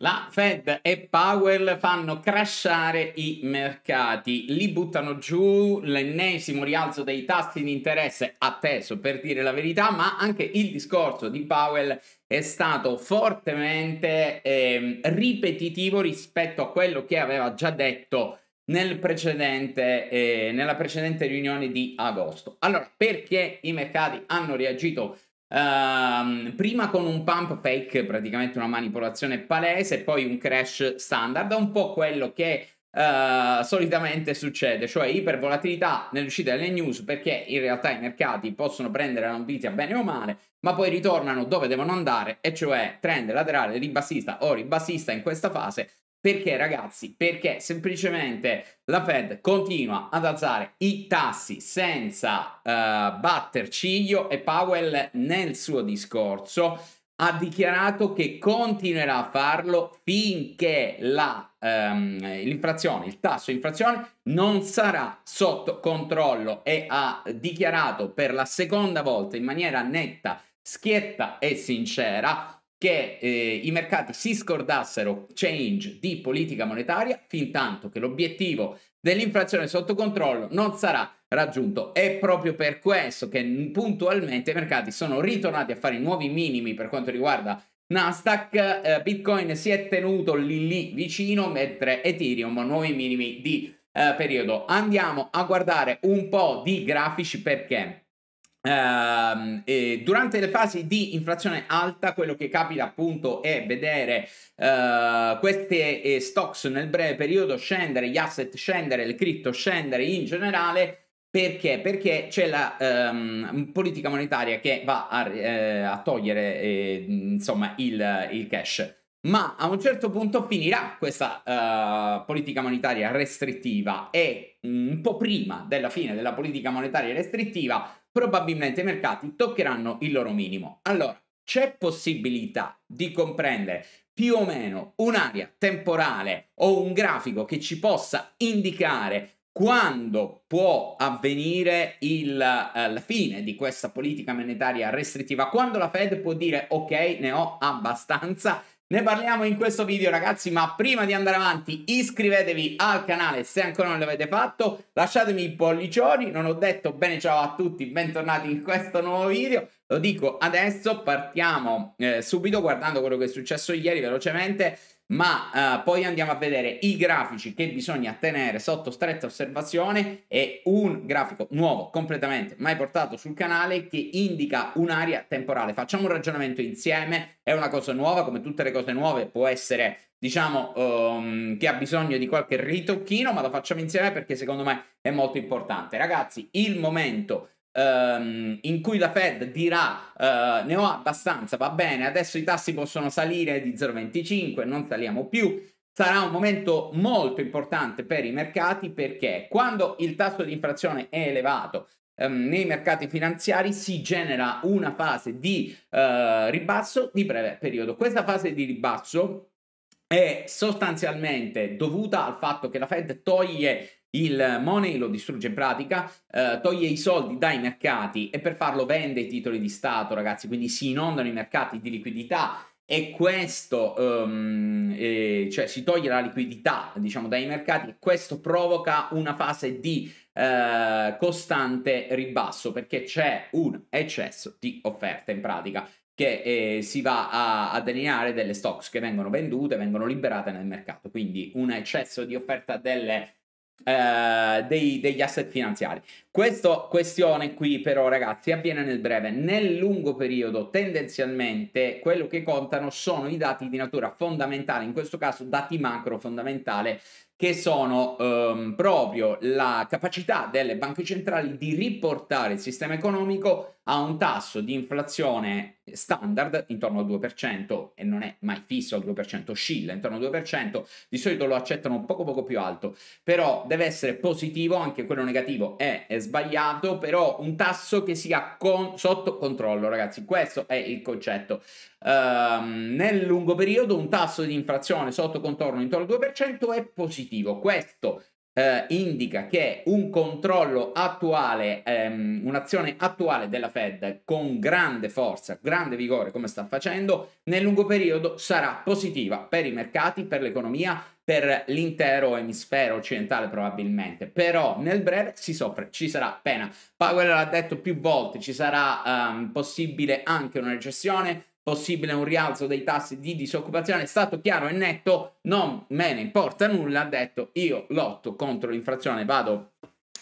La Fed e Powell fanno crashare i mercati, li buttano giù, l'ennesimo rialzo dei tassi di interesse atteso per dire la verità, ma anche il discorso di Powell è stato fortemente eh, ripetitivo rispetto a quello che aveva già detto nel precedente, eh, nella precedente riunione di agosto. Allora, perché i mercati hanno reagito Uh, prima con un pump fake, praticamente una manipolazione palese, poi un crash standard, un po' quello che uh, solitamente succede, cioè ipervolatilità nell'uscita delle news, perché in realtà i mercati possono prendere la notizia bene o male, ma poi ritornano dove devono andare, e cioè trend laterale ribassista o ribassista in questa fase, perché ragazzi? Perché semplicemente la Fed continua ad alzare i tassi senza uh, batter ciglio e Powell nel suo discorso ha dichiarato che continuerà a farlo finché la, um, l'inflazione, il tasso di inflazione non sarà sotto controllo e ha dichiarato per la seconda volta in maniera netta, schietta e sincera che eh, i mercati si scordassero change di politica monetaria fin tanto che l'obiettivo dell'inflazione sotto controllo non sarà raggiunto. È proprio per questo che puntualmente i mercati sono ritornati a fare nuovi minimi per quanto riguarda Nasdaq, eh, Bitcoin si è tenuto lì lì vicino, mentre Ethereum nuovi minimi di eh, periodo. Andiamo a guardare un po' di grafici perché Uh, durante le fasi di inflazione alta, quello che capita appunto è vedere uh, queste eh, stocks nel breve periodo scendere, gli asset scendere, le cripto scendere in generale. Perché? Perché c'è la um, politica monetaria che va a, eh, a togliere eh, insomma il, il, cash. Ma a un certo punto finirà questa uh, politica monetaria restrittiva e mm, un po' prima della fine della politica monetaria restrittiva probabilmente i mercati toccheranno il loro minimo. Allora, c'è possibilità di comprendere più o meno un'area temporale o un grafico che ci possa indicare quando può avvenire il, eh, la fine di questa politica monetaria restrittiva, quando la Fed può dire ok, ne ho abbastanza, ne parliamo in questo video ragazzi, ma prima di andare avanti iscrivetevi al canale se ancora non l'avete fatto, lasciatemi i pollicioni, non ho detto bene ciao a tutti, bentornati in questo nuovo video, lo dico adesso, partiamo eh, subito guardando quello che è successo ieri velocemente, ma eh, poi andiamo a vedere i grafici che bisogna tenere sotto stretta osservazione e un grafico nuovo, completamente mai portato sul canale, che indica un'area temporale. Facciamo un ragionamento insieme, è una cosa nuova, come tutte le cose nuove può essere diciamo um, che ha bisogno di qualche ritocchino, ma lo facciamo insieme perché secondo me è molto importante. Ragazzi, il momento ehm, in cui la Fed dirà eh, ne ho abbastanza, va bene, adesso i tassi possono salire di 0,25, non saliamo più. Sarà un momento molto importante per i mercati perché quando il tasso di inflazione è elevato, ehm, nei mercati finanziari si genera una fase di uh, ribasso di breve periodo. Questa fase di ribasso è sostanzialmente dovuta al fatto che la Fed toglie il Money lo distrugge in pratica, eh, toglie i soldi dai mercati e per farlo vende i titoli di Stato, ragazzi, quindi si inondano i mercati di liquidità e questo, um, eh, cioè si toglie la liquidità, diciamo, dai mercati e questo provoca una fase di eh, costante ribasso perché c'è un eccesso di offerta in pratica che eh, si va a, a delineare delle stocks che vengono vendute, vengono liberate nel mercato, quindi un eccesso di offerta delle eh, dei, degli asset finanziari. Questa questione qui però ragazzi avviene nel breve, nel lungo periodo tendenzialmente quello che contano sono i dati di natura fondamentale, in questo caso dati macro fondamentale che sono ehm, proprio la capacità delle banche centrali di riportare il sistema economico a un tasso di inflazione standard intorno al 2% e non è mai fisso al 2%, oscilla intorno al 2%, di solito lo accettano poco poco più alto, però deve essere positivo, anche quello negativo è, è sbagliato, però un tasso che sia con, sotto controllo, ragazzi, questo è il concetto. Ehm, nel lungo periodo un tasso di inflazione sotto contorno intorno al 2% è positivo positivo. Questo eh, indica che un controllo attuale, ehm, un'azione attuale della Fed con grande forza, grande vigore come sta facendo, nel lungo periodo sarà positiva per i mercati, per l'economia, per l'intero emisfero occidentale probabilmente, però nel breve si soffre, ci sarà pena. Powell l'ha detto più volte, ci sarà um, possibile anche una recessione, possibile un rialzo dei tassi di disoccupazione, è stato chiaro e netto, non me ne importa nulla, ha detto io lotto contro l'inflazione, vado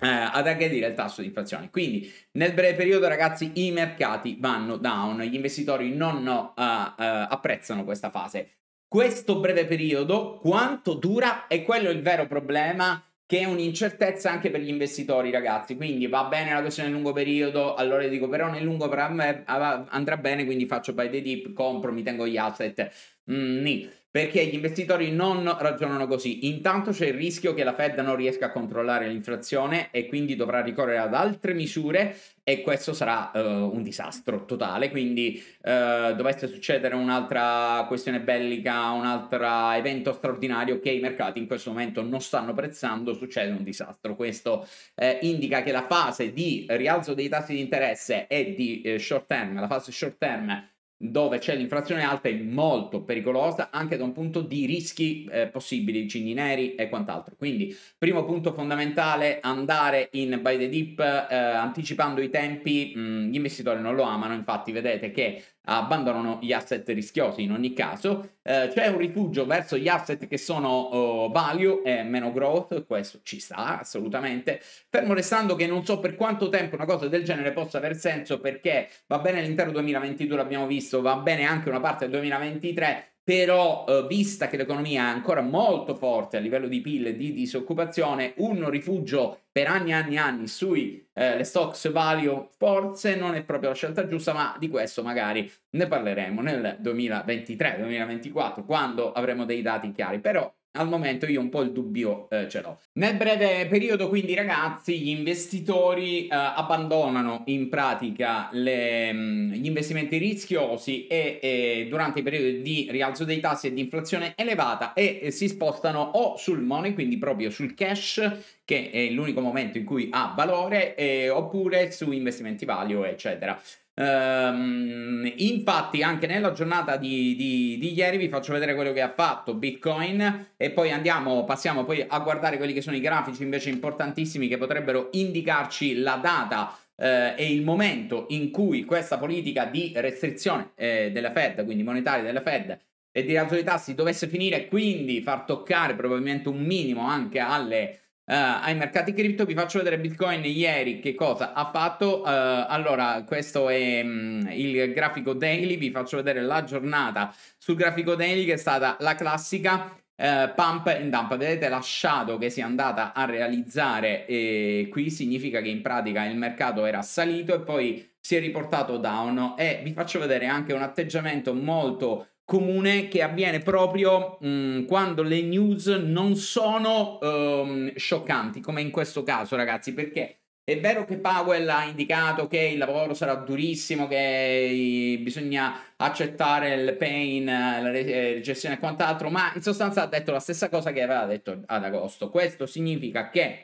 eh, ad aggredire il tasso di inflazione. Quindi nel breve periodo, ragazzi, i mercati vanno down, gli investitori non no, uh, uh, apprezzano questa fase. Questo breve periodo quanto dura? E quello è il vero problema che è un'incertezza anche per gli investitori, ragazzi. Quindi va bene la questione nel lungo periodo, allora io dico però nel lungo per andrà bene, quindi faccio buy the dip, compro, mi tengo gli asset. Mm, perché gli investitori non ragionano così. Intanto c'è il rischio che la Fed non riesca a controllare l'inflazione e quindi dovrà ricorrere ad altre misure e questo sarà uh, un disastro totale. Quindi uh, dovesse succedere un'altra questione bellica, un altro evento straordinario che i mercati in questo momento non stanno prezzando, succede un disastro. Questo eh, indica che la fase di rialzo dei tassi di interesse e di eh, short term, la fase short term dove c'è l'inflazione alta è molto pericolosa anche da un punto di rischi eh, possibili, cigni neri e quant'altro. Quindi, primo punto fondamentale, andare in buy the dip eh, anticipando i tempi, mh, mm, gli investitori non lo amano, infatti vedete che abbandonano gli asset rischiosi in ogni caso. Eh, c'è un rifugio verso gli asset che sono oh, value e meno growth, questo ci sta assolutamente, fermo restando che non so per quanto tempo una cosa del genere possa aver senso perché va bene l'intero 2022 l'abbiamo visto, va bene anche una parte del 2023, però eh, vista che l'economia è ancora molto forte a livello di PIL e di disoccupazione, un rifugio per anni e anni e anni sui eh, stocks value forse non è proprio la scelta giusta, ma di questo magari ne parleremo nel 2023-2024 quando avremo dei dati chiari. Però al momento io un po' il dubbio eh, ce l'ho. Nel breve periodo quindi ragazzi gli investitori eh, abbandonano in pratica le, mh, mm, gli investimenti rischiosi e, e, durante i periodi di rialzo dei tassi e di inflazione elevata e, e si spostano o sul money, quindi proprio sul cash che è l'unico momento in cui ha valore eh, oppure su investimenti value eccetera. Um, infatti, anche nella giornata di, di, di, ieri vi faccio vedere quello che ha fatto Bitcoin e poi andiamo, passiamo poi a guardare quelli che sono i grafici invece importantissimi che potrebbero indicarci la data. Eh, e il momento in cui questa politica di restrizione eh, della Fed, quindi monetaria della Fed e di rialzo dei tassi dovesse finire, quindi far toccare probabilmente un minimo anche alle Uh, ai mercati cripto vi faccio vedere Bitcoin ieri che cosa ha fatto uh, allora questo è um, il grafico daily vi faccio vedere la giornata sul grafico daily che è stata la classica Uh, pump and dump, vedete la shadow che si è andata a realizzare eh, qui significa che in pratica il mercato era salito e poi si è riportato down e vi faccio vedere anche un atteggiamento molto comune che avviene proprio mh, mm, quando le news non sono um, scioccanti, come in questo caso, ragazzi, perché è vero che Powell ha indicato che il lavoro sarà durissimo, che bisogna accettare il pain, la eh, recessione e quant'altro, ma in sostanza ha detto la stessa cosa che aveva detto ad agosto. Questo significa che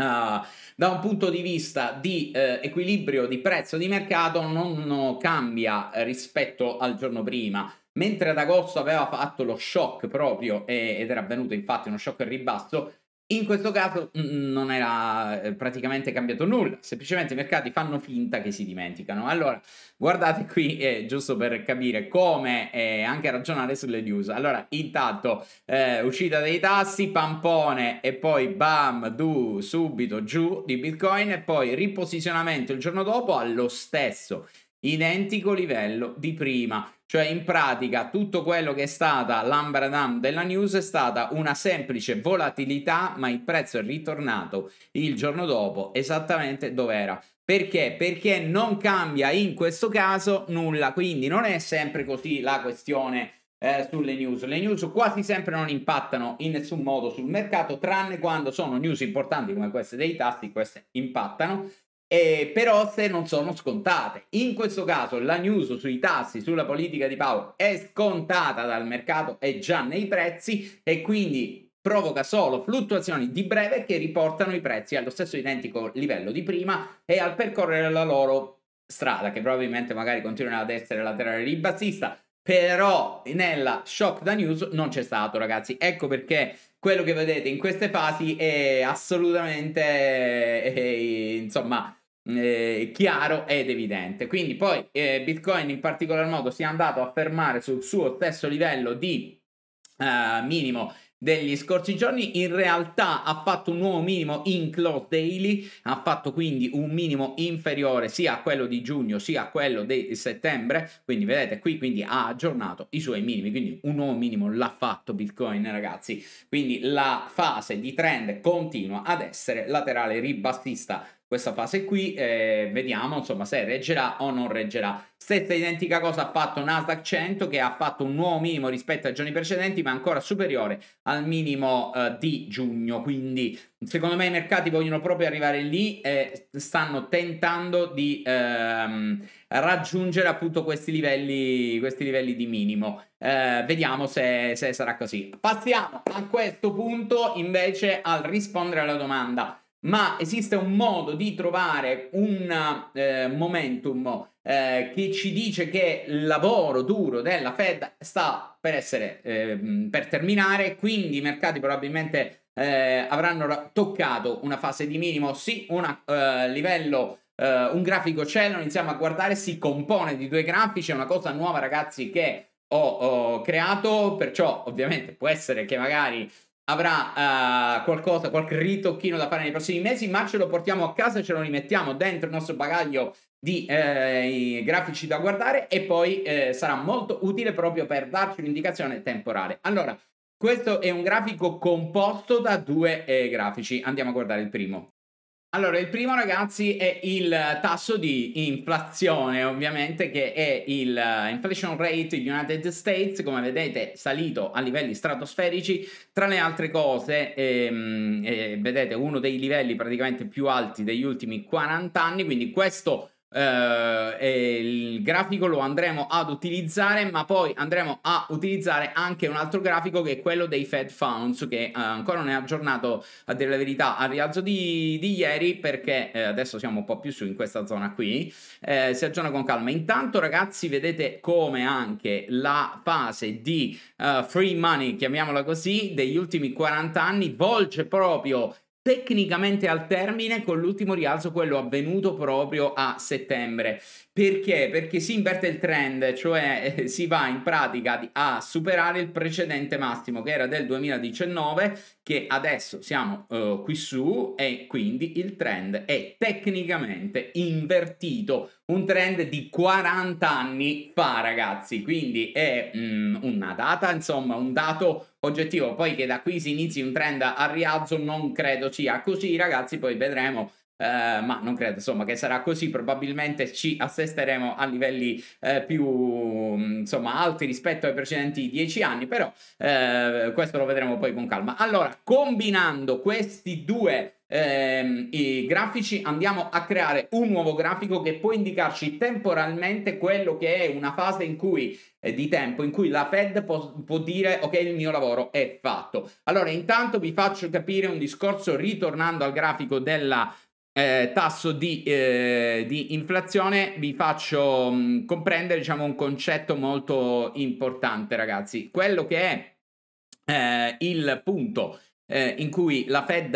Uh, da un punto di vista di uh, equilibrio di prezzo di mercato non, non cambia rispetto al giorno prima mentre ad agosto aveva fatto lo shock proprio ed era avvenuto infatti uno shock al ribasso, in questo caso mm, mm, non era eh, praticamente cambiato nulla, semplicemente i mercati fanno finta che si dimenticano. Allora, guardate qui, eh, giusto per capire come eh, anche ragionare sulle news. Allora, intanto, eh, uscita dei tassi, pampone e poi bam, du, subito giù di Bitcoin e poi riposizionamento il giorno dopo allo stesso identico livello di prima. Cioè, in pratica, tutto quello che è stata l'ambradam della news è stata una semplice volatilità, ma il prezzo è ritornato il giorno dopo esattamente dove era. Perché? Perché non cambia in questo caso nulla, quindi non è sempre così la questione eh, sulle news. Le news quasi sempre non impattano in nessun modo sul mercato, tranne quando sono news importanti come queste dei tasti, queste impattano eh, però se non sono scontate. In questo caso la news sui tassi, sulla politica di Powell è scontata dal mercato, è già nei prezzi e quindi provoca solo fluttuazioni di breve che riportano i prezzi allo stesso identico livello di prima e al percorrere la loro strada, che probabilmente magari continuerà ad essere laterale ribassista, però nella shock da news non c'è stato ragazzi ecco perché quello che vedete in queste fasi è assolutamente eh, insomma eh, chiaro ed evidente. Quindi poi eh, Bitcoin in particolar modo si è andato a fermare sul suo stesso livello di eh, minimo degli scorsi giorni in realtà ha fatto un nuovo minimo in close daily ha fatto quindi un minimo inferiore sia a quello di giugno sia a quello di settembre quindi vedete qui quindi ha aggiornato i suoi minimi quindi un nuovo minimo l'ha fatto bitcoin ragazzi quindi la fase di trend continua ad essere laterale ribassista questa fase qui eh, vediamo insomma se reggerà o non reggerà stessa identica cosa ha fatto Nasdaq 100 che ha fatto un nuovo minimo rispetto ai giorni precedenti ma ancora superiore al minimo eh, di giugno quindi secondo me i mercati vogliono proprio arrivare lì e stanno tentando di ehm, raggiungere appunto questi livelli, questi livelli di minimo eh, vediamo se, se sarà così passiamo a questo punto invece al rispondere alla domanda ma esiste un modo di trovare un eh, momentum eh, che ci dice che il lavoro duro della Fed sta per essere eh, per terminare, quindi i mercati probabilmente eh, avranno toccato una fase di minimo, sì, un eh, livello eh, un grafico c'è, lo iniziamo a guardare, si compone di due grafici, è una cosa nuova ragazzi che ho, ho creato, perciò ovviamente può essere che magari avrà uh, qualcosa, qualche ritocchino da fare nei prossimi mesi, ma ce lo portiamo a casa, ce lo rimettiamo dentro il nostro bagaglio di eh, grafici da guardare e poi eh, sarà molto utile proprio per darci un'indicazione temporale. Allora, questo è un grafico composto da due eh, grafici, andiamo a guardare il primo. Allora, il primo ragazzi è il tasso di inflazione, ovviamente, che è il eh, inflation rate United States, come vedete, salito a livelli stratosferici. Tra le altre cose, ehm, eh, vedete uno dei livelli praticamente più alti degli ultimi 40 anni, quindi questo Uh, e il grafico lo andremo ad utilizzare ma poi andremo a utilizzare anche un altro grafico che è quello dei Fed Funds che uh, ancora non è aggiornato a dire la verità al rialzo di, di ieri perché eh, adesso siamo un po' più su in questa zona qui eh, si aggiorna con calma intanto ragazzi vedete come anche la fase di uh, free money chiamiamola così degli ultimi 40 anni volge proprio tecnicamente al termine con l'ultimo rialzo, quello avvenuto proprio a settembre. Perché? Perché si inverte il trend, cioè eh, si va in pratica a superare il precedente massimo che era del 2019, che adesso siamo eh, qui su e quindi il trend è tecnicamente invertito, un trend di 40 anni fa ragazzi, quindi è mm, una data, insomma un dato oggettivo. Poi che da qui si inizi un trend a rialzo non credo sia così, ragazzi, poi vedremo. Eh, ma non credo insomma che sarà così probabilmente ci assesteremo a livelli eh, più mm, insomma alti rispetto ai precedenti dieci anni però eh, questo lo vedremo poi con calma allora combinando questi due ehm, i grafici andiamo a creare un nuovo grafico che può indicarci temporalmente quello che è una fase in cui eh, di tempo in cui la Fed può, può, dire ok il mio lavoro è fatto. Allora intanto vi faccio capire un discorso ritornando al grafico del eh, tasso di, eh, di, inflazione, vi faccio mh, mm, comprendere diciamo, un concetto molto importante ragazzi, quello che è eh, il punto eh, in cui la Fed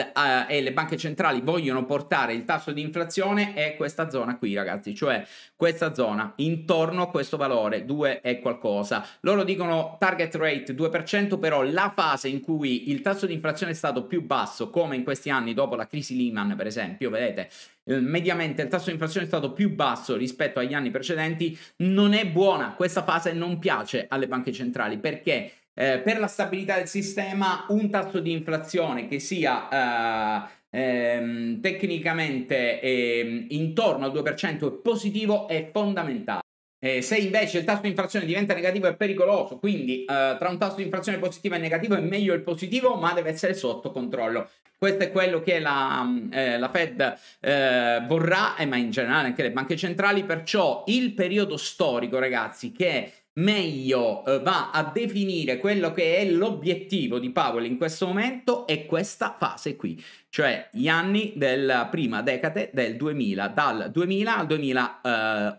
eh, e le banche centrali vogliono portare il tasso di inflazione è questa zona qui ragazzi, cioè questa zona intorno a questo valore 2 e qualcosa. Loro dicono target rate 2%, però la fase in cui il tasso di inflazione è stato più basso, come in questi anni dopo la crisi Lehman per esempio, vedete, eh, mediamente il tasso di inflazione è stato più basso rispetto agli anni precedenti, non è buona, questa fase non piace alle banche centrali perché eh, per la stabilità del sistema un tasso di inflazione che sia eh, ehm, tecnicamente ehm, intorno al 2% positivo è fondamentale. Eh, se invece il tasso di inflazione diventa negativo è pericoloso, quindi eh, tra un tasso di inflazione positivo e negativo è meglio il positivo, ma deve essere sotto controllo. Questo è quello che la, eh, la Fed eh, vorrà, eh, ma in generale anche le banche centrali, perciò il periodo storico, ragazzi, che meglio eh, va a definire quello che è l'obiettivo di Powell in questo momento è questa fase qui, cioè gli anni della prima decade del 2000, dal 2000 al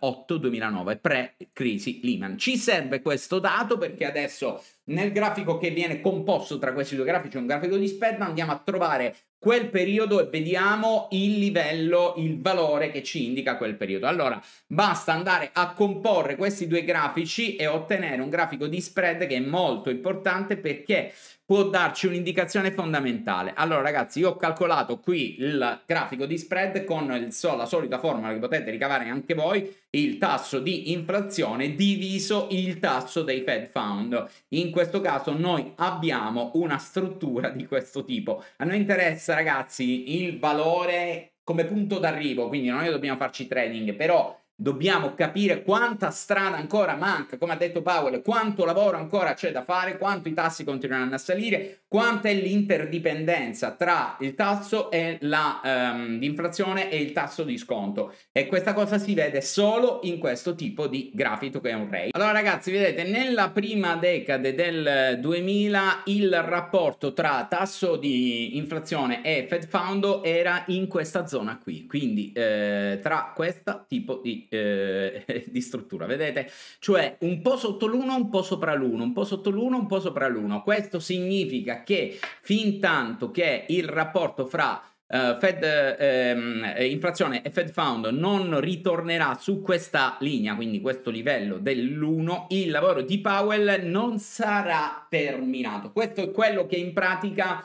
2008-2009, eh, pre-crisi Lehman. Ci serve questo dato perché adesso nel grafico che viene composto tra questi due grafici, un grafico di spread, andiamo a trovare quel periodo e vediamo il livello, il valore che ci indica quel periodo. Allora, basta andare a comporre questi due grafici e ottenere un grafico di spread che è molto importante perché può darci un'indicazione fondamentale. Allora ragazzi, io ho calcolato qui il grafico di spread con il, la solita formula che potete ricavare anche voi, il tasso di inflazione diviso il tasso dei Fed Fund. In questo caso noi abbiamo una struttura di questo tipo. A noi interessa ragazzi il valore come punto d'arrivo, quindi noi dobbiamo farci trading, però Dobbiamo capire quanta strada ancora manca, come ha detto Powell, quanto lavoro ancora c'è da fare, quanto i tassi continueranno a salire, quanta è l'interdipendenza tra il tasso e la, um, e il tasso di sconto. E questa cosa si vede solo in questo tipo di grafico che è un REI. Allora ragazzi, vedete, nella prima decade del 2000 eh, il rapporto tra tasso di inflazione e Fed Found era in questa zona qui, quindi eh, tra questo tipo di di, eh, di, struttura, vedete? Cioè un po' sotto l'1, un po' sopra l'1, un po' sotto l'1, un po' sopra l'1. Questo significa che fin tanto che il rapporto fra Uh, Fed, ehm, eh, inflazione e Fed Found non ritornerà su questa linea, quindi questo livello dell'1, il lavoro di Powell non sarà terminato. Questo è quello che in pratica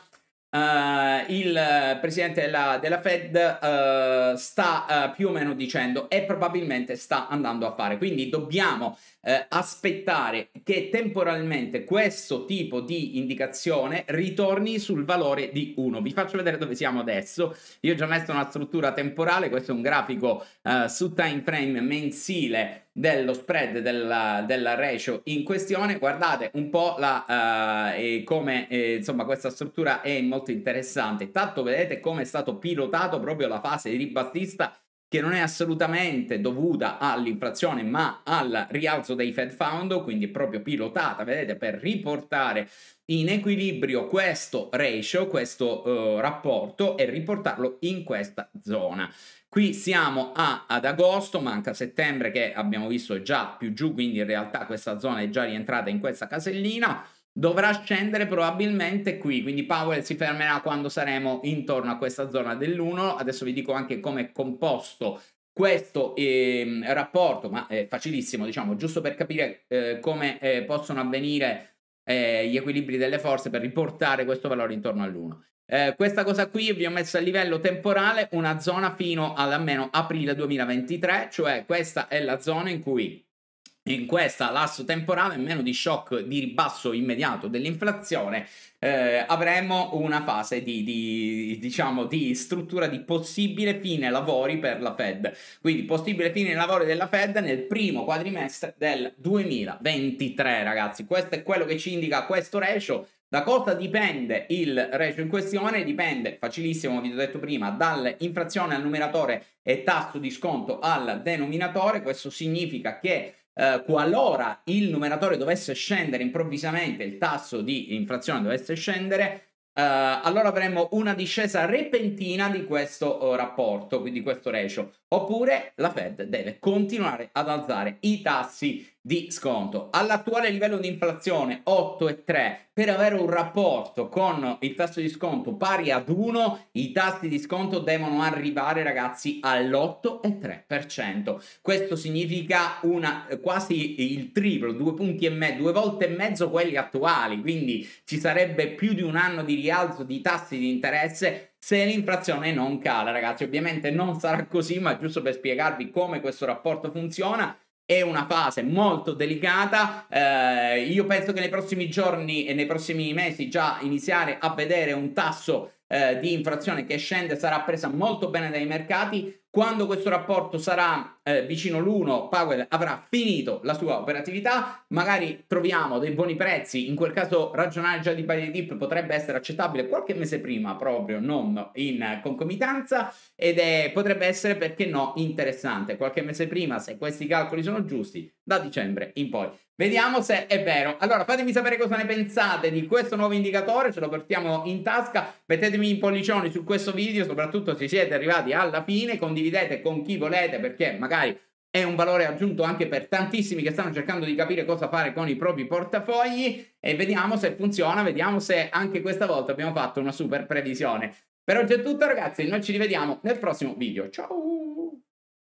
Uh, il presidente della, della Fed uh, sta uh, più o meno dicendo e probabilmente sta andando a fare. Quindi dobbiamo eh, aspettare che temporalmente questo tipo di indicazione ritorni sul valore di 1. Vi faccio vedere dove siamo adesso. Io ho già messo una struttura temporale, questo è un grafico eh, su time frame mensile dello spread della, della, ratio in questione guardate un po' la, uh, come eh, insomma questa struttura è molto interessante tanto vedete come è stato pilotato proprio la fase di ribassista che non è assolutamente dovuta all'inflazione ma al rialzo dei Fed Fund, quindi proprio pilotata, vedete, per riportare in equilibrio questo ratio, questo eh, rapporto e riportarlo in questa zona. Qui siamo a, ad agosto, manca settembre che abbiamo visto già più giù, quindi in realtà questa zona è già rientrata in questa casellina dovrà scendere probabilmente qui, quindi Powell si fermerà quando saremo intorno a questa zona dell'1, adesso vi dico anche come è composto questo eh, rapporto, ma è facilissimo diciamo, giusto per capire eh, come eh, possono avvenire eh, gli equilibri delle forze per riportare questo valore intorno all'1. Eh, questa cosa qui vi ho messo a livello temporale una zona fino ad almeno aprile 2023, cioè questa è la zona in cui in questo lasso temporale, meno di shock di ribasso immediato dell'inflazione, eh, avremo una fase di, di, diciamo, di struttura di possibile fine lavori per la Fed. Quindi possibile fine lavori della Fed nel primo quadrimestre del 2023, ragazzi. Questo è quello che ci indica questo ratio. Da cosa dipende il ratio in questione? Dipende, facilissimo, vi ho detto prima, dall'inflazione al numeratore e tasso di sconto al denominatore. Questo significa che eh, qualora il numeratore dovesse scendere improvvisamente, il tasso di inflazione dovesse scendere, eh, allora avremmo una discesa repentina di questo eh, rapporto, di questo ratio. Oppure la Fed deve continuare ad alzare i tassi di sconto. All'attuale livello di inflazione 8,3 per avere un rapporto con il tasso di sconto pari ad 1, i tassi di sconto devono arrivare ragazzi all'8,3%. Questo significa una, quasi il triplo, due punti e mezzo, due volte e mezzo quelli attuali, quindi ci sarebbe più di un anno di rialzo di tassi di interesse se l'inflazione non cala, ragazzi. Ovviamente non sarà così, ma giusto per spiegarvi come questo rapporto funziona, è una fase molto delicata. Eh, io penso che nei prossimi giorni e nei prossimi mesi già iniziare a vedere un tasso eh, di inflazione che scende sarà presa molto bene dai mercati. Quando questo rapporto sarà eh, vicino l'1, Powell avrà finito la sua operatività, magari troviamo dei buoni prezzi, in quel caso ragionare già di pari di dip potrebbe essere accettabile qualche mese prima, proprio non in concomitanza, ed è, potrebbe essere, perché no, interessante. Qualche mese prima, se questi calcoli sono giusti, da dicembre in poi. Vediamo se è vero. Allora, fatemi sapere cosa ne pensate di questo nuovo indicatore, ce lo portiamo in tasca, mettetemi in pollicioni su questo video, soprattutto se siete arrivati alla fine, condividete con chi volete perché magari è un valore aggiunto anche per tantissimi che stanno cercando di capire cosa fare con i propri portafogli e vediamo se funziona, vediamo se anche questa volta abbiamo fatto una super previsione. Per oggi è tutto ragazzi, noi ci rivediamo nel prossimo video. Ciao!